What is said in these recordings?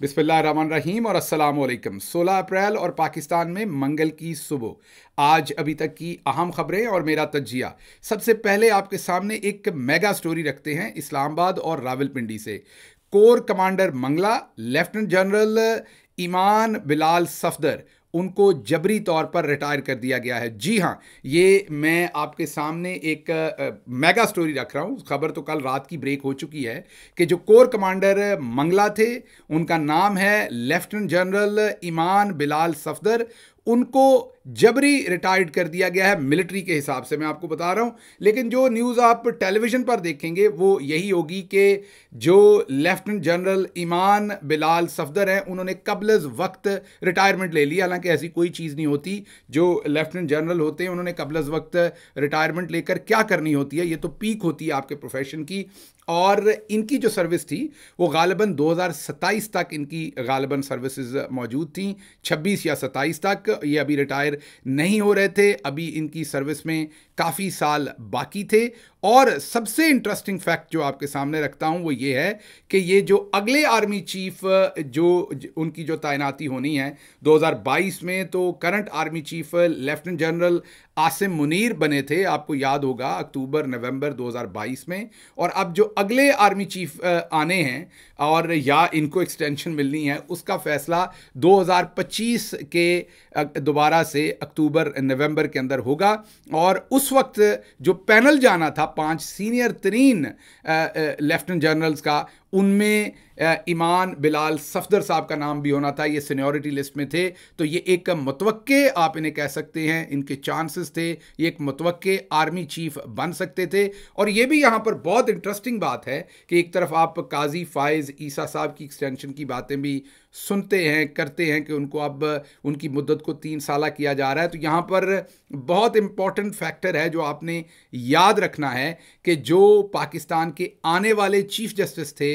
बिस्मिल्लाम और असलकम 16 अप्रैल और पाकिस्तान में मंगल की सुबह आज अभी तक की अहम खबरें और मेरा तजिया सबसे पहले आपके सामने एक मेगा स्टोरी रखते हैं इस्लामाबाद और रावलपिंडी से core commander Mangla lieutenant general Iman Bilal Safdar उनको जबरी तौर पर रिटायर कर दिया गया है जी हाँ ये मैं आपके सामने एक मेगा स्टोरी रख रहा हूँ खबर तो कल रात की ब्रेक हो चुकी है कि जो कोर कमांडर मंगला थे उनका नाम है लेफ्टिनेंट जनरल ईमान बिलाल सफदर उनको जबरी रिटायर्ड कर दिया गया है मिलिट्री के हिसाब से मैं आपको बता रहा हूँ लेकिन जो न्यूज़ आप टेलीविज़न पर देखेंगे वो यही होगी कि जो लेफ्टिनेंट जनरल ईमान बिलाल सफदर हैं उन्होंने कबलज वक्त रिटायरमेंट ले ली हालांकि ऐसी कोई चीज़ नहीं होती जो लेफ्टिनेंट जनरल होते हैं उन्होंने कबलज वक्त रिटायरमेंट लेकर क्या करनी होती है ये तो पीक होती है आपके प्रोफेशन की और इनकी जो सर्विस थी वो गालिबा 2027 तक इनकी गालिबा सर्विसेज मौजूद थी 26 या 27 तक ये अभी रिटायर नहीं हो रहे थे अभी इनकी सर्विस में काफ़ी साल बाकी थे और सबसे इंटरेस्टिंग फैक्ट जो आपके सामने रखता हूं वो ये है कि ये जो अगले आर्मी चीफ जो उनकी जो तैनाती होनी है 2022 में तो current army chief lieutenant general Asim Munir बने थे आपको याद होगा अक्टूबर नवंबर 2022 में और अब जो अगले आर्मी चीफ आने हैं और या इनको एक्सटेंशन मिलनी है उसका फैसला 2025 के दोबारा से अक्टूबर नवंबर के अंदर होगा और उस वक्त जो पैनल जाना था पांच सीनियर तरीन लेफ्टिनेंट जनरल्स का उनमें ईमान बिलाल सफदर साहब का नाम भी होना था ये सीनियोरिटी लिस्ट में थे तो ये एक मतवक़े आप इन्हें कह सकते हैं इनके चांसेस थे ये एक मतवक़े आर्मी चीफ बन सकते थे और ये भी यहाँ पर बहुत इंटरेस्टिंग बात है कि एक तरफ आप काजी फायज़ ईसा साहब की एक्सटेंशन की बातें भी सुनते हैं करते हैं कि उनको अब उनकी मुद्दत को तीन साल किया जा रहा है तो यहाँ पर बहुत इम्पॉर्टेंट फैक्टर है जो आपने याद रखना है कि जो पाकिस्तान के आने वाले चीफ जस्टिस थे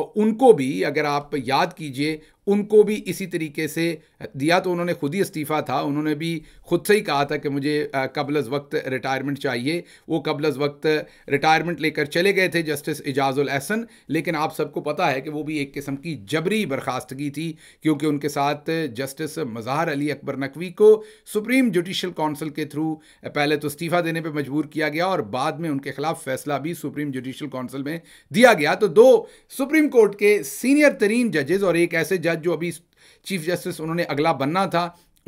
उनको भी अगर आप याद कीजिए उनको भी इसी तरीके से दिया तो उन्होंने खुद ही इस्तीफ़ा था उन्होंने भी खुद से ही कहा था कि मुझे कबल वक्त रिटायरमेंट चाहिए वो कबल वक्त रिटायरमेंट लेकर चले गए थे जस्टिस एजाजुल एहसन लेकिन आप सबको पता है कि वो भी एक किस्म की जबरी बर्खास्तगी थी क्योंकि उनके साथ जस्टिस मज़ाहर अली अकबर नकवी को सुप्रीम जुडिशल काउंसिल के थ्रू पहले तो इस्तीफ़ा देने पर मजबूर किया गया और बाद में उनके खिलाफ फैसला भी सुप्रीम जुडिशल काउंसिल में दिया गया तो दो सुप्रीम सुप्रीम कोर्ट के सीनियर तरीन जजेज़ और एक ऐसे जज जो अभी चीफ जस्टिस उन्होंने अगला बनना था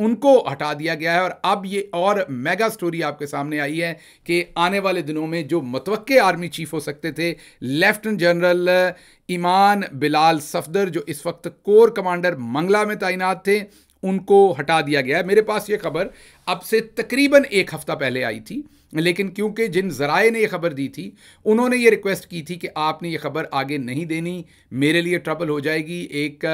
उनको हटा दिया गया है और अब ये और मेगा स्टोरी आपके सामने आई है कि आने वाले दिनों में जो मतवके आर्मी चीफ हो सकते थे लेफ्टिनेंट जनरल ईमान बिलाल सफदर जो इस वक्त कोर कमांडर मंगला में तैनात थे उनको हटा दिया गया है मेरे पास ये खबर अब से तकरीबन एक हफ़्ता पहले आई थी लेकिन क्योंकि जिन जराए ने यह खबर दी थी उन्होंने ये रिक्वेस्ट की थी कि आपने ये खबर आगे नहीं देनी मेरे लिए ट्रबल हो जाएगी एक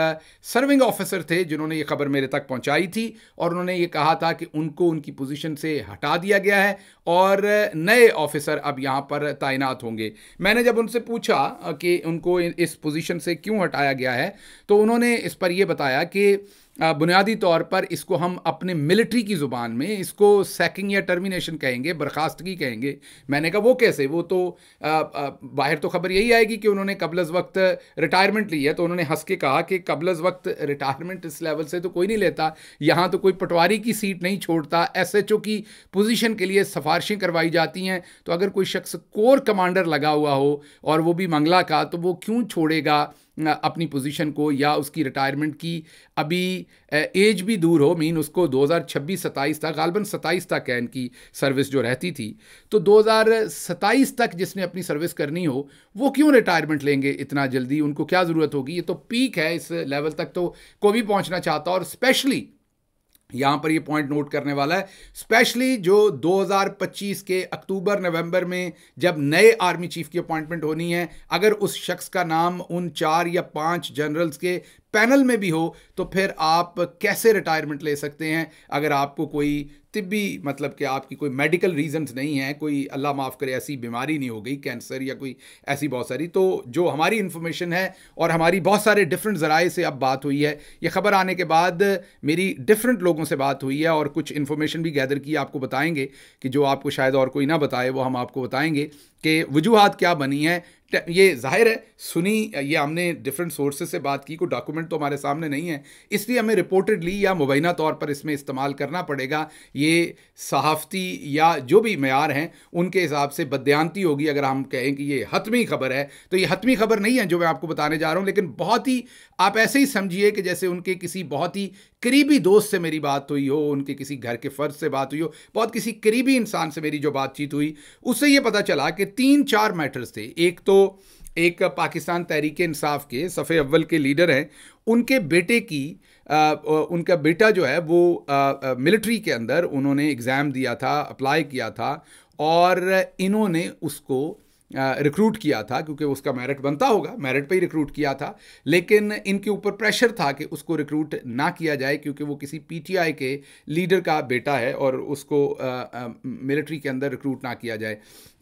सर्विंग ऑफिसर थे जिन्होंने ये खबर मेरे तक पहुंचाई थी और उन्होंने ये कहा था कि उनको उनकी पोजीशन से हटा दिया गया है और नए ऑफिसर अब यहाँ पर तैनात होंगे मैंने जब उनसे पूछा कि उनको इस पोजिशन से क्यों हटाया गया है तो उन्होंने इस पर यह बताया कि बुनियादी तौर पर इसको हम अपने मिलिट्री की ज़ुबान में इसको सैकिंग या टर्मिनेशन कहेंगे बर्खास्तगी कहेंगे मैंने कहा वो कैसे वो तो आ, आ, बाहर तो खबर यही आएगी कि उन्होंने कबलज वक्त रिटायरमेंट ली है तो उन्होंने हंस के कहा कि कबलज वक्त रिटायरमेंट इस लेवल से तो कोई नहीं लेता यहाँ तो कोई पटवारी की सीट नहीं छोड़ता एस एच ओ की पोजिशन के लिए सिफारिशें करवाई जाती हैं तो अगर कोई शख्स कोर कमांडर लगा हुआ हो और वो भी मंगला का तो वो क्यों छोड़ेगा अपनी पोजीशन को या उसकी रिटायरमेंट की अभी एज भी दूर हो मीन उसको 2026 27 तक गालबन 27 तक है इनकी सर्विस जो रहती थी तो 2027 तक जिसने अपनी सर्विस करनी हो वो क्यों रिटायरमेंट लेंगे इतना जल्दी उनको क्या ज़रूरत होगी ये तो पीक है इस लेवल तक तो को भी पहुंचना चाहता और स्पेशली यहाँ पर ये पॉइंट नोट करने वाला है स्पेशली जो 2025 के अक्टूबर नवंबर में जब नए आर्मी चीफ की अपॉइंटमेंट होनी है अगर उस शख्स का नाम उन चार या पांच जनरल्स के पैनल में भी हो तो फिर आप कैसे रिटायरमेंट ले सकते हैं अगर आपको कोई तिब्बी मतलब कि आपकी कोई मेडिकल रीजंस नहीं है कोई अल्लाह माफ़ करे ऐसी बीमारी नहीं हो गई कैंसर या कोई ऐसी बहुत सारी तो जो हमारी इन्फॉर्मेशन है और हमारी बहुत सारे डिफरेंट ज़राए से अब बात हुई है ये ख़बर आने के बाद मेरी डिफरेंट लोगों से बात हुई है और कुछ इन्फॉर्मेशन भी गैदर की आपको बताएंगे कि जो आपको शायद और कोई ना बताए वो हम आपको बताएंगे कि वजूहत क्या बनी हैं ये जाहिर है सुनी ये हमने डिफरेंट सोर्सेज से बात की कोई डॉक्यूमेंट तो हमारे सामने नहीं है इसलिए हमें रिपोर्टेडली या मुबैना तौर पर इसमें इस्तेमाल करना पड़ेगा ये सहाफ़ती या जो भी मैार हैं उनके हिसाब से बदयांती होगी अगर हम कहें कि ये हतमी खबर है तो ये हतमी खबर नहीं है जो मैं आपको बताने जा रहा हूँ लेकिन बहुत ही आप ऐसे ही समझिए कि जैसे उनके किसी बहुत ही करीबी दोस्त से मेरी बात हुई हो उनके किसी घर के फ़र्ज से बात हुई हो बहुत किसी करीबी इंसान से मेरी जो बातचीत हुई उससे ये पता चला कि तीन चार मैटर्स थे एक तो एक पाकिस्तान तहरीक इंसाफ के सफ़े अव्वल के लीडर हैं उनके बेटे की आ, उनका बेटा जो है वो मिलिट्री के अंदर उन्होंने एग्ज़ाम दिया था अप्लाई किया था और इन्होंने उसको रिक्रूट किया था क्योंकि उसका मेरिट बनता होगा मेरिट पे ही रिक्रूट किया था लेकिन इनके ऊपर प्रेशर था कि उसको रिक्रूट ना किया जाए क्योंकि वो किसी पीटीआई के लीडर का बेटा है और उसको मिलिट्री के अंदर रिक्रूट ना किया जाए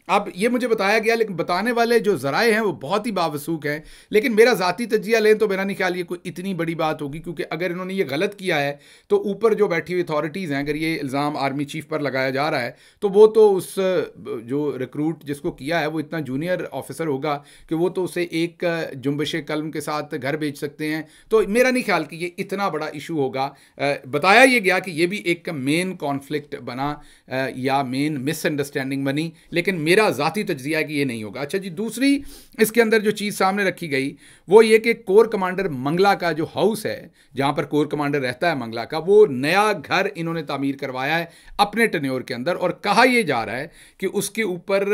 अब ये मुझे बताया गया लेकिन बताने वाले जो ज़राए हैं वो बहुत ही बावसूक हैं लेकिन मेरा ज़ाती तजिया लें तो मेरा नहीं ख्याल ये कोई इतनी बड़ी बात होगी क्योंकि अगर इन्होंने ये गलत किया है तो ऊपर जो बैठी हुई अथॉरिटीज़ हैं अगर ये इल्ज़ाम आर्मी चीफ पर लगाया जा रहा है तो वो तो उस जो रिक्रूट जिसको किया है वो इतना जूनियर ऑफिसर होगा कि वो तो उसे एक जुम्बश कलम के साथ घर भेज सकते हैं तो मेरा नहीं ख्याल कि ये इतना बड़ा इशू होगा बताया ये गया कि ये भी एक मेन कॉन्फ्लिक्ट बना या मेन मिसअंडरस्टैंडिंग बनी लेकिन मेरा मेरा ज़ाती तजिया है कि ये नहीं होगा अच्छा जी दूसरी इसके अंदर जो चीज़ सामने रखी गई वो ये कि कोर कमांडर मंगला का जो हाउस है जहाँ पर कोर कमांडर रहता है मंगला का वो नया घर इन्होंने तामीर करवाया है अपने टनोर के अंदर और कहा यह जा रहा है कि उसके ऊपर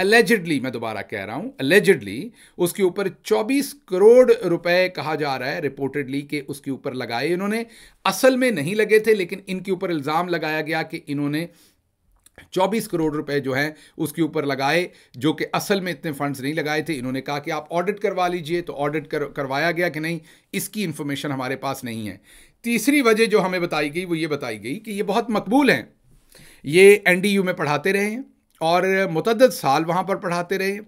एलेजडली मैं दोबारा कह रहा हूँ एलेजडली उसके ऊपर चौबीस करोड़ रुपए कहा जा रहा है रिपोर्टेडली कि उसके ऊपर लगाए इन्होंने असल में नहीं लगे थे लेकिन इनके ऊपर इल्ज़ाम लगाया गया कि इन्होंने चौबीस करोड़ रुपए जो हैं उसके ऊपर लगाए जो कि असल में इतने फंड्स नहीं लगाए थे इन्होंने कहा कि आप ऑडिट करवा लीजिए तो ऑडिट कर, करवाया गया कि नहीं इसकी इन्फॉर्मेशन हमारे पास नहीं है तीसरी वजह जो हमें बताई गई वो ये बताई गई कि ये बहुत मकबूल हैं ये एनडीयू में पढ़ाते रहे हैं और मतदद साल वहाँ पर पढ़ाते रहे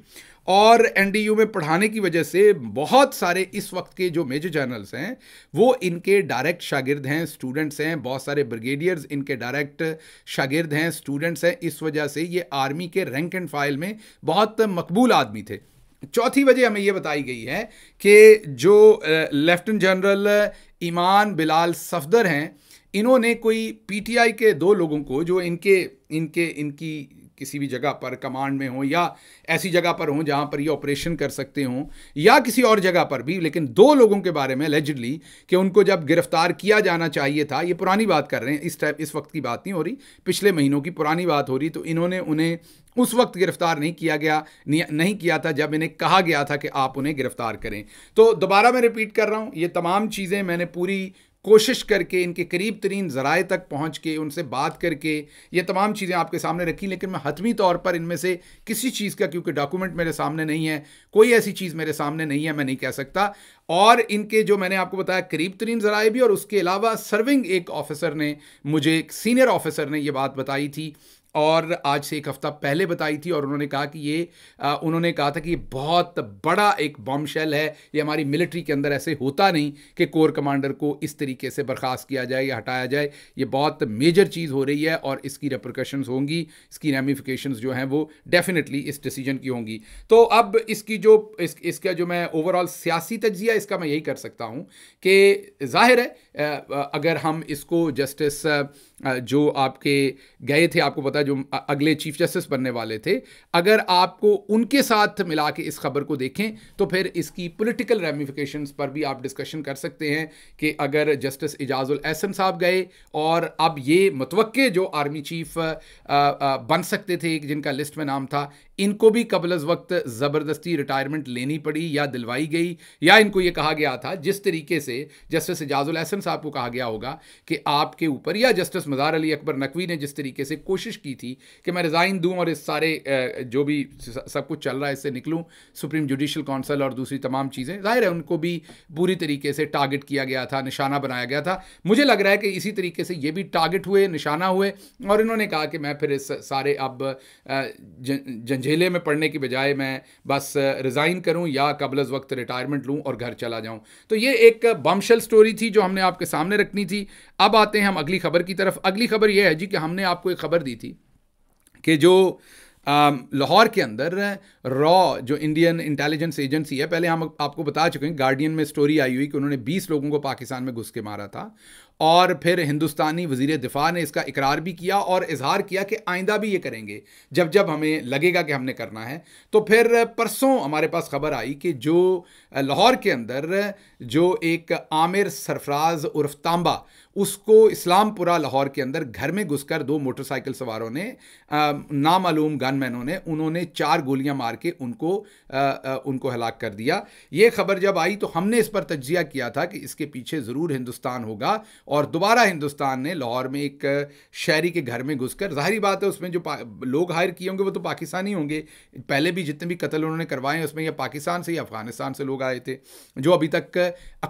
और एनडीयू में पढ़ाने की वजह से बहुत सारे इस वक्त के जो मेजर जनरल्स हैं वो इनके डायरेक्ट शागिर्द हैं स्टूडेंट्स हैं बहुत सारे ब्रिगेडियर्स इनके डायरेक्ट शागिर्द हैं स्टूडेंट्स हैं इस वजह से ये आर्मी के रैंक एंड फाइल में बहुत मकबूल आदमी थे चौथी वजह हमें यह बताई गई है कि जो लेफ्टिनेंट जनरल ईमान बिलाल सफदर हैं इन्होंने कोई पीटीआई के दो लोगों को जो इनके इनके इनकी किसी भी जगह पर कमांड में हों या ऐसी जगह पर हों जहां पर ये ऑपरेशन कर सकते हों या किसी और जगह पर भी लेकिन दो लोगों के बारे में एलिजिडली कि उनको जब गिरफ्तार किया जाना चाहिए था ये पुरानी बात कर रहे हैं इस टाइप इस वक्त की बात नहीं हो रही पिछले महीनों की पुरानी बात हो रही तो इन्होंने उन्हें उस वक्त गिरफ्तार नहीं किया गया नहीं किया था जब इन्हें कहा गया था कि आप उन्हें गिरफ्तार करें तो दोबारा मैं रिपीट कर रहा हूँ ये तमाम चीज़ें मैंने पूरी कोशिश करके इनके करीब तरीन ज़राए तक पहुँच के उनसे बात करके ये तमाम चीज़ें आपके सामने रखी लेकिन मैं हतमी तौर पर इनमें से किसी चीज़ का क्योंकि डॉक्यूमेंट मेरे सामने नहीं है कोई ऐसी चीज़ मेरे सामने नहीं है मैं नहीं कह सकता और इनके जो मैंने आपको बताया करीब तरीन ज़राए भी और उसके अलावा सर्विंग एक ऑफिसर ने मुझे एक सीनियर ऑफिसर ने यह बात बताई थी और आज से एक हफ़्ता पहले बताई थी और उन्होंने कहा कि ये आ, उन्होंने कहा था कि ये बहुत बड़ा एक बॉम्बशेल है ये हमारी मिलिट्री के अंदर ऐसे होता नहीं कि कोर कमांडर को इस तरीके से बर्खास्त किया जाए या हटाया जाए ये बहुत मेजर चीज़ हो रही है और इसकी रेप्रिकॉशन होंगी इसकी रेमिफिकेशन जो हैं वो डेफिनेटली इस डिसीजन की होंगी तो अब इसकी जो इस, इसका जो मैं ओवरऑल सियासी तजिया इसका मैं यही कर सकता हूँ कि जाहिर है अगर हम इसको जस्टिस जो आपके गए थे आपको पता है जो अगले चीफ जस्टिस बनने वाले थे अगर आपको उनके साथ मिला के इस खबर को देखें तो फिर इसकी पॉलिटिकल रेमिफिकेशन पर भी आप डिस्कशन कर सकते हैं कि अगर जस्टिस एजाजुल एहसन साहब गए और अब ये मतवक़ जो आर्मी चीफ बन सकते थे जिनका लिस्ट में नाम था इनको भी कबल वक्त ज़बरदस्ती रिटायरमेंट लेनी पड़ी या दिलवाई गई या इनको ये कहा गया था जिस तरीके से जस्टिस एजाजुल अहसन साहब को कहा गया होगा कि आपके ऊपर या जस्टिस मज़ार अली अकबर नकवी ने जिस तरीके से कोशिश की थी कि मैं रिज़ाइन दूँ और इस सारे जो भी सब कुछ चल रहा है इससे निकलूँ सुप्रीम जुडिशल काउंसिल और दूसरी तमाम चीज़ें ज़ाहिर है उनको भी पूरी तरीके से टारगेट किया गया था निशाना बनाया गया था मुझे लग रहा है कि इसी तरीके से ये भी टारगेट हुए निशाना हुए और इन्होंने कहा कि मैं फिर इस सारे अब जंज झेले में पढ़ने की बजाय मैं बस रिज़ाइन करूं या कबल वक्त रिटायरमेंट लूं और घर चला जाऊं तो ये एक बमशल स्टोरी थी जो हमने आपके सामने रखनी थी अब आते हैं हम अगली खबर की तरफ अगली खबर ये है जी कि हमने आपको एक खबर दी थी कि जो लाहौर के अंदर रॉ जो इंडियन इंटेलिजेंस एजेंसी है पहले हम आपको बता चुके हैं गार्डियन में स्टोरी आई हुई कि उन्होंने 20 लोगों को पाकिस्तान में घुस के मारा था और फिर हिंदुस्तानी वजीर दिफा ने इसका इकरार भी किया और इजहार किया कि आइंदा भी ये करेंगे जब जब हमें लगेगा कि हमने करना है तो फिर परसों हमारे पास खबर आई कि जो लाहौर के अंदर जो एक आमिर सरफराज उर्फ तांबा उसको इस्लामपुरा लाहौर के अंदर घर में घुसकर दो मोटरसाइकिल सवारों ने नामालूम गनमैनों ने उन्होंने चार गोलियां मार के उनको आ, आ, उनको हलाक कर दिया ये खबर जब आई तो हमने इस पर तजिया किया था कि इसके पीछे ज़रूर हिंदुस्तान होगा और दोबारा हिंदुस्तान ने लाहौर में एक शहरी के घर में घुसकर जाहिर बात है उसमें जो लोग हायर किए होंगे वो तो पाकिस्तानी होंगे पहले भी जितने भी कत्ल उन्होंने करवाए हैं उसमें या पाकिस्तान से या अफ़गानिस्तान से लोग आए थे जो अभी तक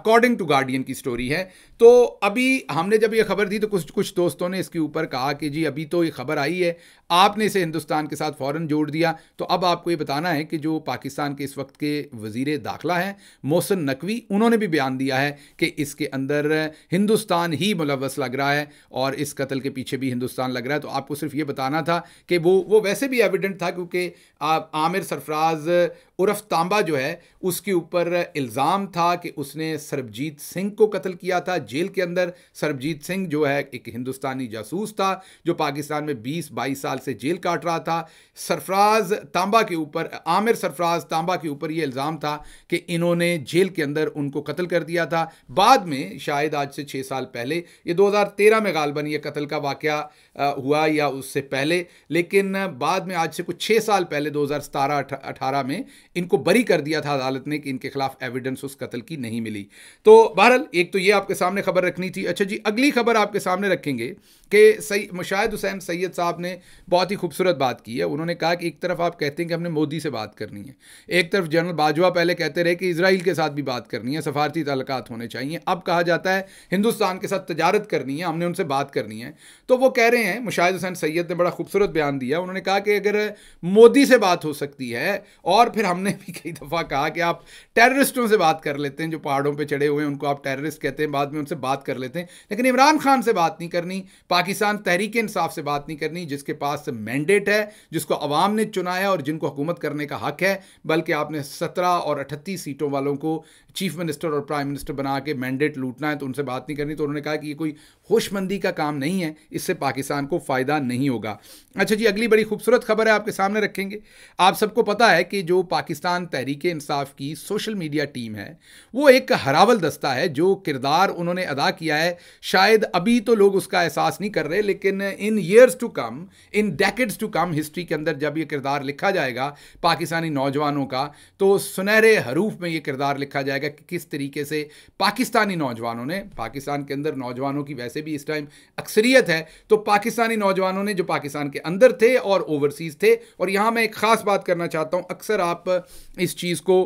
अकॉर्डिंग टू गार्डियन की स्टोरी है तो अभी हमने जब ये खबर दी तो कुछ कुछ दोस्तों ने इसके ऊपर कहा कि जी अभी तो ये खबर आई है आपने इसे हिंदुस्तान के साथ फ़ौरन जोड़ दिया तो अब आपको ये बताना है कि जो पाकिस्तान के इस वक्त के वजीर दाखिला हैं मोहसन नकवी उन्होंने भी बयान दिया है कि इसके अंदर हिंदुस्तान ही मुलवस लग रहा है और इस कत्ल के पीछे भी हिंदुस्तान लग रहा है तो आपको सिर्फ ये बताना था कि वो वो वैसे भी एविडेंट था क्योंकि आमिर सरफराज उर्फ तांबा जो है उसके ऊपर इल्ज़ाम था कि उसने सरबजीत सिंह को कत्ल किया था जेल के अंदर सरबजीत सिंह जो है एक हिंदुस्तानी जासूस था जो पाकिस्तान में 20-22 साल से जेल काट रहा था सरफराज तांबा के ऊपर आमिर सरफराज तांबा के ऊपर ये इल्ज़ाम था कि इन्होंने जेल के अंदर उनको कत्ल कर दिया था बाद में शायद आज से छः साल पहले ये दो में गालबन ये कत्ल का वाक़ हुआ या उससे पहले लेकिन बाद में आज से कुछ छः साल पहले दो हज़ार में इनको बरी कर दिया था अदालत ने कि इनके खिलाफ एविडेंस उस कत्ल की नहीं मिली तो बहरहाल एक तो ये आपके सामने खबर रखनी थी अच्छा जी अगली खबर आपके सामने रखेंगे कि सई मुशाहिद हुसैन सैयद साहब ने बहुत ही खूबसूरत बात की है उन्होंने कहा कि एक तरफ आप कहते हैं कि हमने मोदी से बात करनी है एक तरफ जनरल बाजवा पहले कहते रहे कि इसराइल के साथ भी बात करनी है सफारती तल्लक होने चाहिए अब कहा जाता है हिंदुस्तान के साथ तजारत करनी है हमने उनसे बात करनी है तो वो कह रहे हैं मुशाहिद हुसैन सैयद ने बड़ा खूबसूरत बयान दिया उन्होंने कहा कि अगर मोदी से बात हो सकती है और फिर हम हमने भी कई दफ़ा कहा कि आप टेररिस्टों से बात कर लेते हैं जो पहाड़ों पे चढ़े हुए हैं उनको आप टेररिस्ट कहते हैं बाद में उनसे बात कर लेते हैं लेकिन इमरान खान से बात नहीं करनी पाकिस्तान तहरीक इंसाफ से बात नहीं करनी जिसके पास मैंडेट है जिसको अवाम ने चुना है और जिनको हुकूमत करने का हक है बल्कि आपने सत्रह और अठत्तीस सीटों वालों को चीफ मिनिस्टर और प्राइम मिनिस्टर बना के मैंडेट लूटना है तो उनसे बात नहीं करनी तो उन्होंने कहा कि ये कोई होशमंदी का काम नहीं है इससे पाकिस्तान को फ़ायदा नहीं होगा अच्छा जी अगली बड़ी खूबसूरत खबर है आपके सामने रखेंगे आप सबको पता है कि जो पाकिस्तान तहरीक इंसाफ की सोशल मीडिया टीम है वो एक हरावल दस्ता है जो किरदार उन्होंने अदा किया है शायद अभी तो लोग उसका एहसास नहीं कर रहे लेकिन in years to come in decades to come history के अंदर जब ये किरदार लिखा जाएगा पाकिस्तानी नौजवानों का तो सुनहरे हरूफ में ये किरदार लिखा जाएगा जाएगा कि किस तरीके से पाकिस्तानी नौजवानों ने पाकिस्तान के अंदर नौजवानों की वैसे भी इस टाइम अक्सरियत है तो पाकिस्तानी नौजवानों ने जो पाकिस्तान के अंदर थे और ओवरसीज़ थे और यहाँ मैं एक ख़ास बात करना चाहता हूँ अक्सर आप इस चीज़ को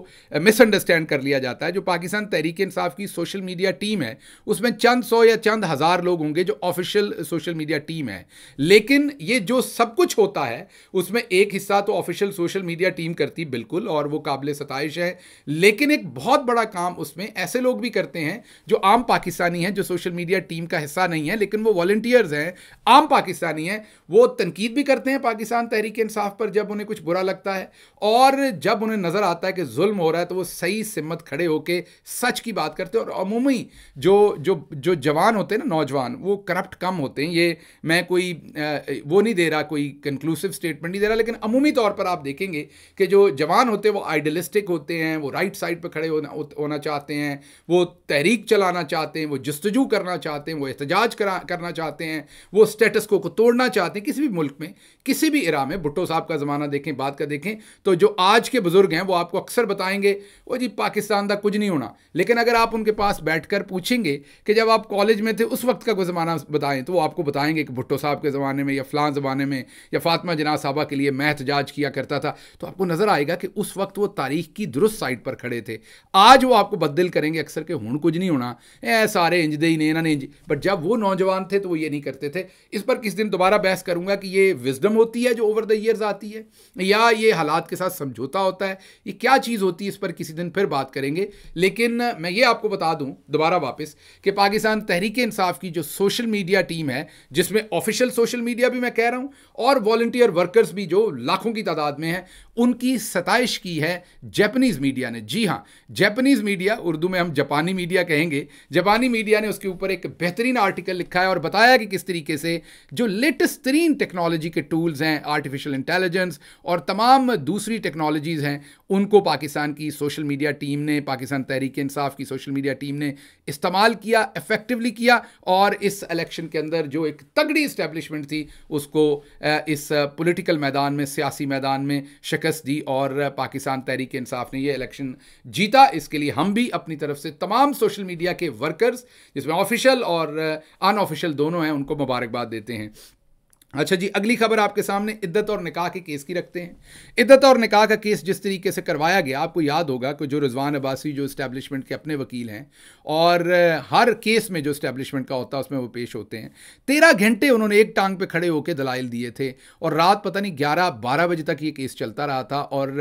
मिसअंडरस्टैंड कर लिया जाता है जो पाकिस्तान तहरीक इंसाफ की सोशल मीडिया टीम है उसमें चंद सौ या चंद हज़ार लोग होंगे जो ऑफिशियल सोशल मीडिया टीम है लेकिन ये जो सब कुछ होता है उसमें एक हिस्सा तो ऑफिशियल सोशल मीडिया टीम करती बिल्कुल और वो काबिल सतश है लेकिन एक बहुत बड़ा सा काम उसमें ऐसे लोग भी करते हैं जो आम पाकिस्तानी हैं जो सोशल मीडिया टीम का हिस्सा नहीं है लेकिन वो वॉल्टियर्स हैं आम पाकिस्तानी हैं वो तनकीद भी करते हैं पाकिस्तान तहरीक इंसाफ पर जब उन्हें कुछ बुरा लगता है और जब उन्हें नज़र आता है कि जुल्म हो रहा है तो वो सही सिमत खड़े होकर सच की बात करते हैं और अमूमी जो जो जो जवान होते हैं ना नौजवान वो करप्ट कम होते हैं ये मैं कोई वो नहीं दे रहा कोई कंक्लूसिव स्टेटमेंट नहीं दे रहा लेकिन अमूमी तौर पर आप देखेंगे कि जो जवान होते हैं वो आइडलिस्टिक होते हैं वो राइट साइड पर खड़े होते होना चाहते हैं वो तहरीक चलाना चाहते हैं वो जस्तजू करना चाहते हैं वो एहतजाज करा करना चाहते हैं वो स्टेटस को, तोड़ना चाहते हैं किसी भी मुल्क में किसी भी इरा में भुट्टो साहब का ज़माना देखें बात का देखें तो जो आज के बुज़ुर्ग हैं वो आपको अक्सर बताएंगे वो जी पाकिस्तान का कुछ नहीं होना लेकिन अगर आप उनके पास बैठ कर पूछेंगे कि जब आप कॉलेज में थे उस वक्त का कोई ज़माना बताएं तो वो आपको बताएंगे कि भुट्टो साहब के ज़माने में या फ़लाँ ज़माने में या फातमा जना साहबा के लिए मैं एहतजाज किया करता था तो आपको नज़र आएगा कि उस वक्त वो तारीख की दुरुस्त साइड पर खड़े थे आज आज वो आपको बदल करेंगे अक्सर के हूँ कुछ नहीं होना ए सारे इंज दे ही नहीं इन्होंने इंज बट जब वो नौजवान थे तो वो ये नहीं करते थे इस पर किस दिन दोबारा बहस करूँगा कि ये विजडम होती है जो ओवर द ईयर्स आती है या ये हालात के साथ समझौता होता है ये क्या चीज़ होती है इस पर किसी दिन फिर बात करेंगे लेकिन मैं ये आपको बता दूँ दोबारा वापस कि पाकिस्तान तहरीक इंसाफ की जो सोशल मीडिया टीम है जिसमें ऑफिशियल सोशल मीडिया भी मैं कह रहा हूँ और वॉल्टियर वर्कर्स भी जो लाखों की तादाद में हैं उनकी सतश की है जैपनीज़ मीडिया ने जी हाँ जैपनीज जापानीज़ मीडिया उर्दू में हम जापानी मीडिया कहेंगे जापानी मीडिया ने उसके ऊपर एक बेहतरीन आर्टिकल लिखा है और बताया कि किस तरीके से जो लेटेस्ट तरीन टेक्नोलॉजी के टूल्स हैं आर्टिफिशियल इंटेलिजेंस और तमाम दूसरी टेक्नोलॉजीज़ हैं उनको पाकिस्तान की सोशल मीडिया टीम ने पाकिस्तान तहरीक इंसाफ की सोशल मीडिया टीम ने इस्तेमाल किया इफ़ेक्टिवली किया और इस इलेक्शन के अंदर जो एक तगड़ी इस्टेब्लिशमेंट थी उसको इस पोलिटिकल मैदान में सियासी मैदान में शिकस्त दी और पाकिस्तान तहरीक इंसाफ ने यह इलेक्शन जीता इसके लिए हम भी अपनी तरफ से तमाम सोशल मीडिया के वर्कर्स जिसमें ऑफिशियल और अनऑफिशियल दोनों हैं उनको मुबारकबाद देते हैं अच्छा जी अगली खबर आपके सामने इद्दत और निकाह के केस की रखते हैं इद्दत और निकाह का केस जिस तरीके से करवाया गया आपको याद होगा कि जो रिजवान अब्बासी जो इस्टेब्लिशमेंट के अपने वकील हैं और हर केस में जो इस्टेब्लिशमेंट का होता है उसमें वो पेश होते हैं तेरह घंटे उन्होंने एक टांग पे खड़े होकर दलाइल दिए थे और रात पता नहीं ग्यारह बारह बजे तक ये केस चलता रहा था और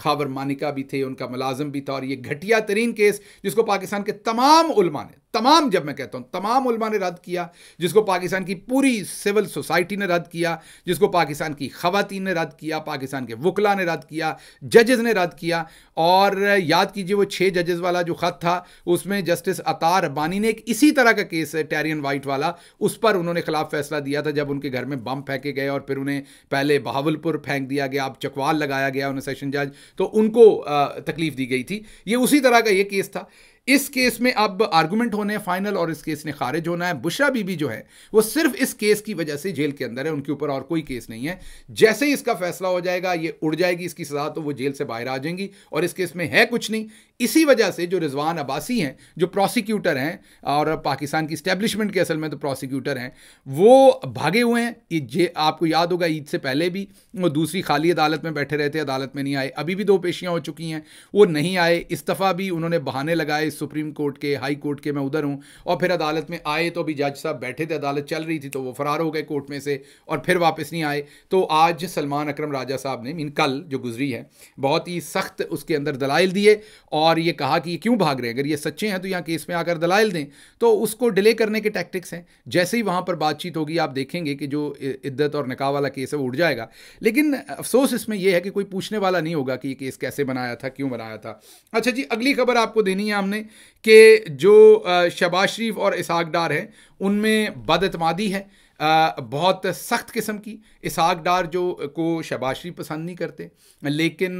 खाबर मानिका भी थे उनका मुलाजम भी था और ये घटिया तरीन केस जिसको पाकिस्तान के तमाम उलमा ने तमाम जब मैं कहता हूँ तमाम उलमा ने रद्द किया जिसको पाकिस्तान की पूरी सिविल सोसाइटी ने रद्द किया जिसको पाकिस्तान की खवतिन ने रद्द किया पाकिस्तान के वकला ने रद्द किया जजेज़ ने रद्द किया और याद कीजिए वो छः जजेज़ वाला जो ख़त था उसमें जस्टिस अतार अबानी ने एक इसी तरह का केस है टैरियन वाइट वाला उस पर उन्होंने खिलाफ फैसला दिया था जब उनके घर में बम फेंके गए और फिर उन्हें पहले बहावलपुर फेंक दिया गया अब चकवाल लगाया गया उन्हें सेशन जज तो उनको तकलीफ़ दी गई थी ये उसी तरह का ये केस था इस केस में अब आर्गूमेंट होने हैं फाइनल और इस केस ने खारिज होना है बुशरा बीबी जो है वो सिर्फ इस केस की वजह से जेल के अंदर है उनके ऊपर और कोई केस नहीं है जैसे ही इसका फैसला हो जाएगा ये उड़ जाएगी इसकी सजा तो वो जेल से बाहर आ जाएंगी और इस केस में है कुछ नहीं इसी वजह से जो रिजवान अब्बासी हैं जो प्रोसिक्यूटर हैं और पाकिस्तान की स्टैब्लिशमेंट के असल में तो प्रोसिक्यूटर हैं वो भागे हुए हैं ये जे आपको याद होगा ईद से पहले भी वो दूसरी खाली अदालत में बैठे रहते अदालत में नहीं आए अभी भी दो पेशियाँ हो चुकी हैं वो नहीं आए इस्तीफ़ा भी उन्होंने बहाने लगाए सुप्रीम कोर्ट के हाई कोर्ट के मैं उधर हूँ और फिर अदालत में आए तो अभी जज साहब बैठे थे अदालत चल रही थी तो वो फ़रार हो गए कोर्ट में से और फिर वापस नहीं आए तो आज सलमान अक्रम राजा साहब ने मीन कल जो गुजरी है बहुत ही सख्त उसके अंदर दलाइल दिए और और ये कहा कि ये क्यों भाग रहे हैं अगर ये सच्चे हैं तो यहाँ केस में आकर दलाइल दें तो उसको डिले करने के टैक्टिक्स हैं जैसे ही वहाँ पर बातचीत होगी आप देखेंगे कि जो इद्दत और निकाह वाला केस है वो उड़ जाएगा लेकिन अफसोस इसमें यह है कि कोई पूछने वाला नहीं होगा कि ये केस कैसे बनाया था क्यों बनाया था अच्छा जी अगली खबर आपको देनी है हमने कि जो शबाज शरीफ और इसाक डार हैं उनमें बदतमादी है बहुत सख्त किस्म की इसहाक डार जो को शहबाज शरीफ पसंद नहीं करते लेकिन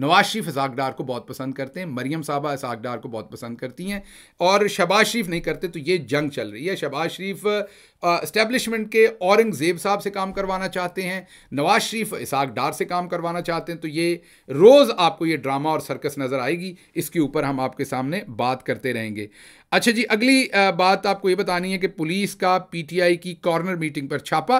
नवाज शरीफ इसाक डार को बहुत पसंद करते हैं मरियम साहबा इसाक डार को बहुत पसंद करती हैं और शहबाज शरीफ नहीं करते तो ये जंग चल रही है शहबाज शरीफ इस्टेब्लिशमेंट के औरंगज़ेब साहब से काम करवाना चाहते हैं नवाज शरीफ इसहाक डार से काम करवाना चाहते हैं तो ये रोज़ आपको ये ड्रामा और सर्कस नज़र आएगी इसके ऊपर हम आपके सामने बात करते रहेंगे अच्छा जी अगली बात आपको ये बतानी है कि पुलिस का पीटीआई की कॉर्नर मीटिंग पर छापा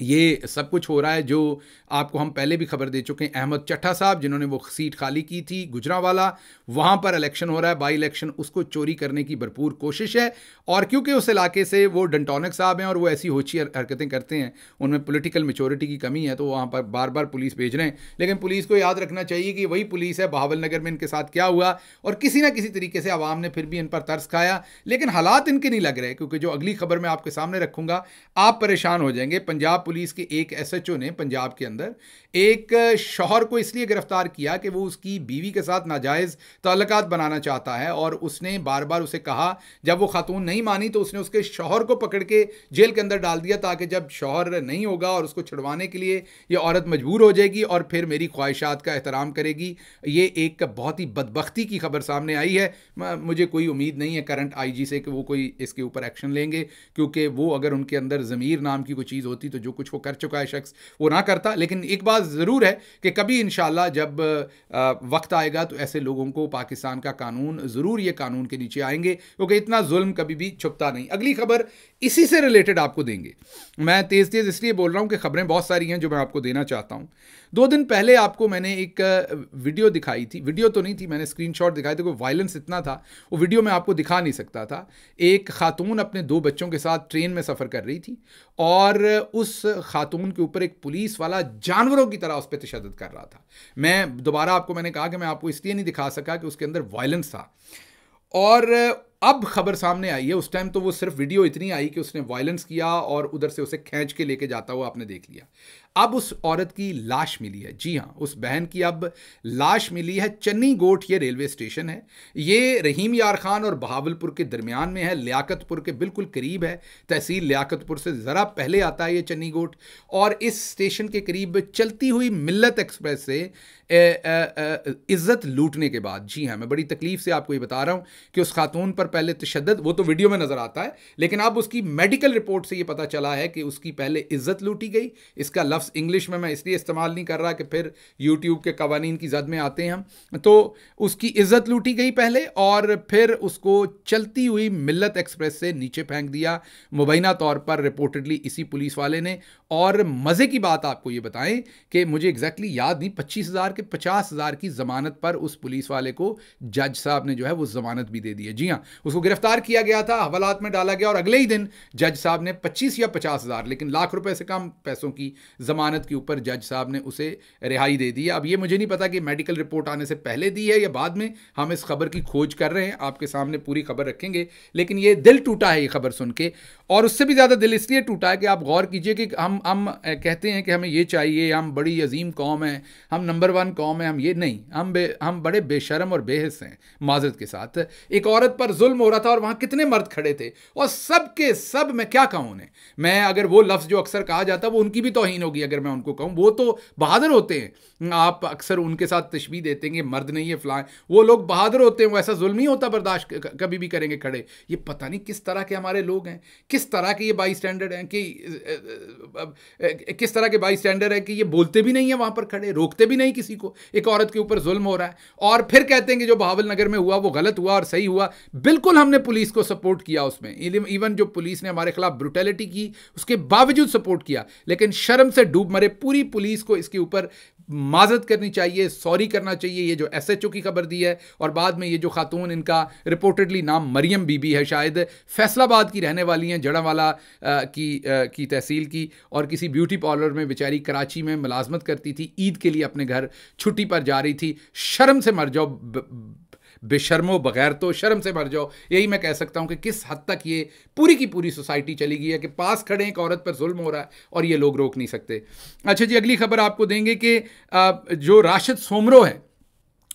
ये सब कुछ हो रहा है जो आपको हम पहले भी खबर दे चुके हैं अहमद चट्ठा साहब जिन्होंने वो सीट खाली की थी गुजरावाला वहाँ पर इलेक्शन हो रहा है बाई इलेक्शन उसको चोरी करने की भरपूर कोशिश है और क्योंकि उस इलाके से वो डंटोनिक साहब हैं और वो ऐसी होची हरकतें करते हैं उनमें पोलिटिकल मेचोरिटी की कमी है तो वहाँ पर बार बार पुलिस भेज रहे हैं लेकिन पुलिस को याद रखना चाहिए कि वही पुलिस है बहावल नगर में इनके साथ क्या हुआ और किसी ना किसी तरीके से आवाम ने फिर भी इन पर तर्स खाया लेकिन हालात इनके नहीं लग रहे क्योंकि जो अगली खबर मैं आपके सामने रखूँगा आप परेशान हो जाएंगे पंजाब पंजाब पुलिस के एक एसएचओ ने पंजाब के अंदर एक शौहर को इसलिए गिरफ्तार किया कि वो उसकी बीवी के साथ नाजायज़ तल्लक बनाना चाहता है और उसने बार बार उसे कहा जब वो खातून नहीं मानी तो उसने उसके शौहर को पकड़ के जेल के अंदर डाल दिया ताकि जब शौहर नहीं होगा और उसको छुड़वाने के लिए ये औरत मजबूर हो जाएगी और फिर मेरी ख्वाहिशात का एहतराम करेगी ये एक बहुत ही बदबख्ती की खबर सामने आई है मुझे कोई उम्मीद नहीं है करंट आईजी से कि वो कोई इसके ऊपर एक्शन लेंगे क्योंकि वो अगर उनके अंदर ज़मीर नाम की कोई चीज़ होती तो जो कुछ वो कर चुका है शख्स वो ना करता लेकिन एक बात ज़रूर है कि कभी इन जब वक्त आएगा तो ऐसे लोगों को पाकिस्तान का कानून ज़रूर ये कानून के नीचे आएंगे क्योंकि इतना जुल्म कभी भी छुपता नहीं अगली खबर इसी से रिलेटेड आपको देंगे मैं तेज़ तेज़ इसलिए बोल रहा हूँ कि खबरें बहुत सारी हैं जो मैं आपको देना चाहता हूँ दो दिन पहले आपको मैंने एक वीडियो दिखाई थी वीडियो तो नहीं थी मैंने स्क्रीनशॉट दिखाई थी क्योंकि वायलेंस इतना था वो वीडियो मैं आपको दिखा नहीं सकता था एक खातून अपने दो बच्चों के साथ ट्रेन में सफ़र कर रही थी और उस खातून के ऊपर एक पुलिस वाला जानवरों की तरह उस पर तशद कर रहा था मैं दोबारा आपको मैंने कहा कि मैं आपको इसलिए नहीं दिखा सका कि उसके अंदर वायलेंस था और अब खबर सामने आई है उस टाइम तो वो सिर्फ वीडियो इतनी आई कि उसने वायलेंस किया और उधर से उसे खींच के लेके जाता हुआ आपने देख लिया अब उस औरत की लाश मिली है जी हाँ उस बहन की अब लाश मिली है चन्नी गोठ ये रेलवे स्टेशन है ये रहीम यार खान और बहावलपुर के दरमियान में है लियाकतपुर के बिल्कुल करीब है तहसील लियाकतपुर से ज़रा पहले आता है ये चन्नी गोठ और इस स्टेशन के करीब चलती हुई मिल्लत एक्सप्रेस से इज़्ज़त लूटने के बाद जी हाँ मैं बड़ी तकलीफ़ से आपको ये बता रहा हूँ कि उस खातून पर पहले तशद वो तो वीडियो में नज़र आता है लेकिन अब उसकी मेडिकल रिपोर्ट से ये पता चला है कि उसकी पहले इज़्ज़त लूटी गई इसका लफ लफ्स इंग्लिश में मैं इसलिए इस्तेमाल नहीं कर रहा कि फिर यूट्यूब के कवानीन की जद में आते हैं हम तो उसकी इज़्ज़त लूटी गई पहले और फिर उसको चलती हुई मिलत एक्सप्रेस से नीचे फेंक दिया मुबैना तौर पर रिपोर्टेडली इसी पुलिस वाले ने और मज़े की बात आपको ये बताएं कि मुझे एग्जैक्टली याद नहीं पच्चीस हज़ार के पचास हज़ार की ज़मानत पर उस पुलिस वाले को जज साहब ने जो है वो ज़मानत भी दे दी है जी हाँ उसको गिरफ्तार किया गया था हवालात में डाला गया और अगले ही दिन जज साहब ने पच्चीस या पचास हज़ार लेकिन लाख रुपये से कम पैसों की ज़मानत के ऊपर जज साहब ने उसे रिहाई दे दी है अब ये मुझे नहीं पता कि मेडिकल रिपोर्ट आने से पहले दी है या बाद में हम इस खबर की खोज कर रहे हैं आपके सामने पूरी खबर रखेंगे लेकिन ये दिल टूटा है ये खबर सुन के और उससे भी ज़्यादा दिल इसलिए टूटा है कि आप गौर कीजिए कि हम हम कहते हैं कि हमें ये चाहिए हम बड़ी अजीम कौम है हम नंबर वन कौम है हम ये नहीं हम बे हम बड़े बेशरम और बेहस हैं माजरत के साथ एक औरत पर जुल्म हो रहा था और वहाँ कितने मर्द खड़े थे और सब के सब मैं क्या कहूँ उन्हें मैं अगर वो लफ्ज़ जो अक्सर कहा जाता है वो उनकी भी तोहन होगी अगर मैं उनको कहूँ वो तो बहादुर होते हैं आप अक्सर उनके साथ तशबी देते हैं मर्द नहीं है फ़लाएँ वो लोग बहादुर होते हैं वो ऐसा जुल्म ही होता बर्दाश्त कभी भी करेंगे खड़े ये पता नहीं किस तरह के हमारे लोग हैं किस किस तरह के ये बाई स्टैंडर्ड हैं कि किस तरह के बाई स्टैंडर्ड है कि ये बोलते भी नहीं है वहाँ पर खड़े रोकते भी नहीं किसी को एक औरत के ऊपर जुल्म हो रहा है और फिर कहते हैं कि जो बहावल नगर में हुआ वो गलत हुआ और सही हुआ बिल्कुल हमने पुलिस को सपोर्ट किया उसमें इवन जो पुलिस ने हमारे खिलाफ ब्रुटेलिटी की उसके बावजूद सपोर्ट किया लेकिन शर्म से डूब मरे पूरी पुलिस को इसके ऊपर माजत करनी चाहिए सॉरी करना चाहिए ये जो एस एच ओ की खबर दी है और बाद में ये जो खातून इनका रिपोर्टेडली नाम मरियम बीबी है शायद फैसलाबाद की रहने वाली हैं जड़ावाला की आ, की तहसील की और किसी ब्यूटी पार्लर में बेचारी कराची में मुलाजमत करती थी ईद के लिए अपने घर छुट्टी पर जा रही थी शर्म से मर जाओ बेशर्मो बगैर तो शर्म से भर जाओ यही मैं कह सकता हूँ कि किस हद तक ये पूरी की पूरी सोसाइटी चली गई है कि पास खड़े एक औरत पर जुल्म हो रहा है और ये लोग रोक नहीं सकते अच्छा जी अगली खबर आपको देंगे कि जो राशिद सोमरो है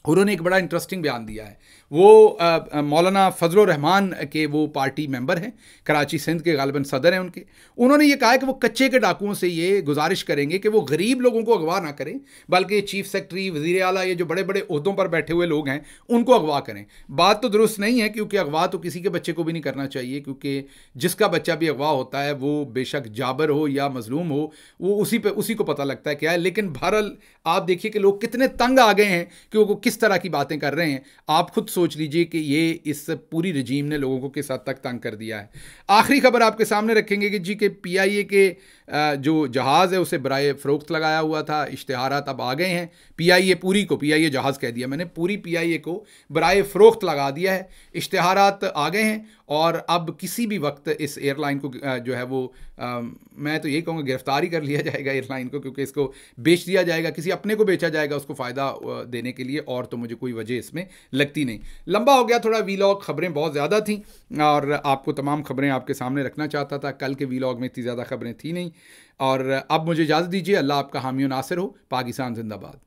उन्होंने एक बड़ा इंटरेस्टिंग बयान दिया है वो मौलाना फजल रहमान के वो पार्टी मेंबर हैं कराची सिंध के गालिबा सदर हैं उनके उन्होंने ये कहा कि वो कच्चे के डाकुओं से ये गुजारिश करेंगे कि वो गरीब लोगों को अगवा ना करें बल्कि चीफ सेक्रेटरी वजीर अला ये जो बड़े बड़े अहदों पर बैठे हुए लोग हैं उनको अगवा करें बात तो दुरुस्त नहीं है क्योंकि अगवा तो किसी के बच्चे को भी नहीं करना चाहिए क्योंकि जिसका बच्चा भी अगवा होता है वो बेशक जाबर हो या मजलूम हो वो उसी पर उसी को पता लगता है क्या है लेकिन बहरल आप देखिए कि लोग कितने तंग आ गए हैं कि वो किस तरह की बातें कर रहे हैं आप खुद सोच लीजिए कि ये इस पूरी रजीम ने लोगों को किस हद तक तंग कर दिया है आखिरी खबर आपके सामने रखेंगे कि जी के पी आई ए के जो जहाज़ है उसे बरए फ़रोख्त लगाया हुआ था इश्तहार अब आ गए हैं पी आई ए पूरी को पी आई ए जहाज़ कह दिया मैंने पूरी पी आई ए को बरए फ़रोख्त लगा दिया है इश्तहार आ गए हैं और अब किसी भी वक्त इस एयरलाइन को जो है वो आ, मैं तो यही कहूँगा गिरफ्तारी कर लिया जाएगा एयरलाइन को क्योंकि इसको बेच दिया जाएगा किसी अपने को बेचा जाएगा उसको फ़ायदा देने के लिए और तो मुझे कोई वजह इसमें लगती नहीं लंबा हो गया थोड़ा वीलॉग खबरें बहुत ज़्यादा थी और आपको तमाम खबरें आपके सामने रखना चाहता था कल के वीलॉग में इतनी ज़्यादा खबरें थी नहीं और अब मुझे इजाज़त दीजिए अल्लाह आपका हामियों नासिर हो पाकिस्तान जिंदाबाद